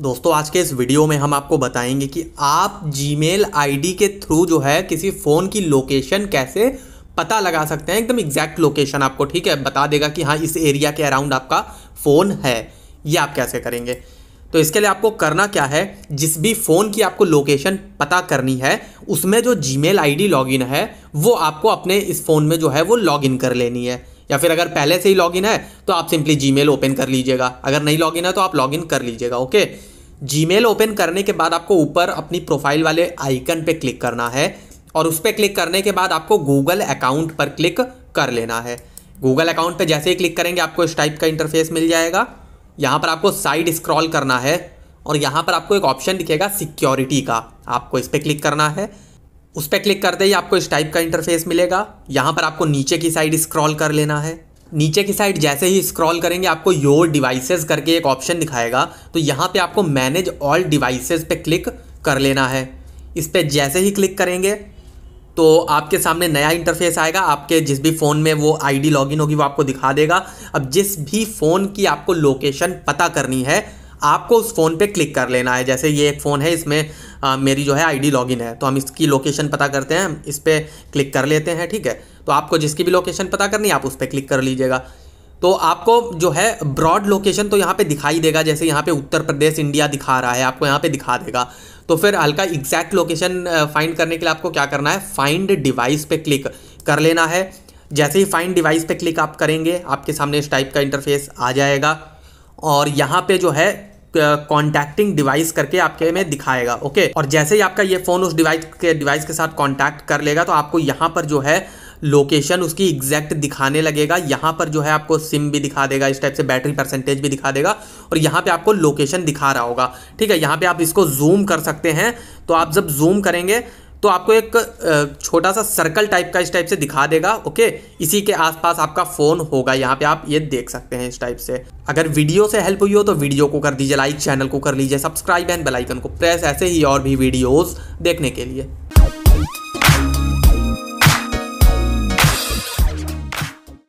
दोस्तों आज के इस वीडियो में हम आपको बताएंगे कि आप जीमेल आईडी के थ्रू जो है किसी फ़ोन की लोकेशन कैसे पता लगा सकते हैं एकदम एग्जैक्ट लोकेशन आपको ठीक है बता देगा कि हाँ इस एरिया के अराउंड आपका फ़ोन है ये आप कैसे करेंगे तो इसके लिए आपको करना क्या है जिस भी फ़ोन की आपको लोकेशन पता करनी है उसमें जो जी मेल आई है वो आपको अपने इस फ़ोन में जो है वो लॉगिन कर लेनी है या फिर अगर पहले से ही लॉगिन है तो आप सिंपली जीमेल ओपन कर लीजिएगा अगर नहीं लॉगिन है तो आप लॉगिन कर लीजिएगा ओके जीमेल ओपन करने के बाद आपको ऊपर अपनी प्रोफाइल वाले आइकन पे क्लिक करना है और उस पर क्लिक करने के बाद आपको गूगल अकाउंट पर क्लिक कर लेना है गूगल अकाउंट पर जैसे ही क्लिक करेंगे आपको इस टाइप का इंटरफेस मिल जाएगा यहाँ पर आपको साइड स्क्रॉल करना है और यहाँ पर आपको एक ऑप्शन दिखेगा सिक्योरिटी का आपको इस पर क्लिक करना है उस पर क्लिक करते ही आपको इस टाइप का इंटरफेस मिलेगा यहाँ पर आपको नीचे की साइड स्क्रॉल कर लेना है नीचे की साइड जैसे ही स्क्रॉल करेंगे आपको योर डिवाइसेस करके एक ऑप्शन दिखाएगा तो यहाँ पे आपको मैनेज ऑल डिवाइसेस पे क्लिक कर लेना है इस पर जैसे ही क्लिक करेंगे तो आपके सामने नया इंटरफेस आएगा आपके जिस भी फ़ोन में वो आईडी लॉगिन होगी वो आपको दिखा देगा अब जिस भी फ़ोन की आपको लोकेशन पता करनी है आपको उस फ़ोन पे क्लिक कर लेना है जैसे ये एक फ़ोन है इसमें आ, मेरी जो है आईडी लॉगिन है तो हम इसकी लोकेशन पता करते हैं इस पर क्लिक कर लेते हैं ठीक है तो आपको जिसकी भी लोकेशन पता करनी आप उस पर क्लिक कर लीजिएगा तो आपको जो है ब्रॉड लोकेशन तो यहाँ पे दिखाई देगा जैसे यहाँ पे उत्तर प्रदेश इंडिया दिखा रहा है आपको यहाँ पे दिखा देगा तो फिर हल्का एग्जैक्ट लोकेशन फाइंड करने के लिए आपको क्या करना है फाइंड डिवाइस पे क्लिक कर लेना है जैसे ही फाइंड डिवाइस पे क्लिक आप करेंगे आपके सामने इस टाइप का इंटरफेस आ जाएगा और यहाँ पे जो है कॉन्टैक्टिंग डिवाइस करके आपके में दिखाएगा ओके और जैसे ही आपका ये फ़ोन उस डिवाइस के डिवाइस के साथ कॉन्टैक्ट कर लेगा तो आपको यहाँ पर जो है लोकेशन उसकी एग्जैक्ट दिखाने लगेगा यहाँ पर जो है आपको सिम भी दिखा देगा इस टाइप से बैटरी परसेंटेज भी दिखा देगा और यहाँ पे आपको लोकेशन दिखा रहा होगा ठीक है यहाँ पे आप इसको जूम कर सकते हैं तो आप जब जूम करेंगे तो आपको एक छोटा सा सर्कल टाइप का इस टाइप से दिखा देगा ओके इसी के आसपास आपका फ़ोन होगा यहाँ पे आप ये देख सकते हैं इस टाइप से अगर वीडियो से हेल्प हुई हो तो वीडियो को कर दीजिए लाइक चैनल को कर लीजिए सब्सक्राइब एंड बेलाइकन को प्रेस ऐसे ही और भी वीडियोज़ देखने के लिए